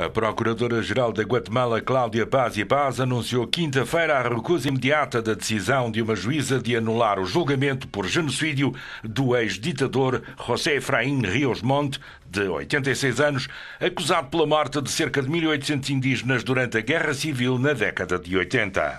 A Procuradora-Geral da Guatemala, Cláudia Paz e Paz, anunciou quinta-feira a recusa imediata da decisão de uma juíza de anular o julgamento por genocídio do ex-ditador José Efraim Rios Monte, de 86 anos, acusado pela morte de cerca de 1.800 indígenas durante a Guerra Civil na década de 80.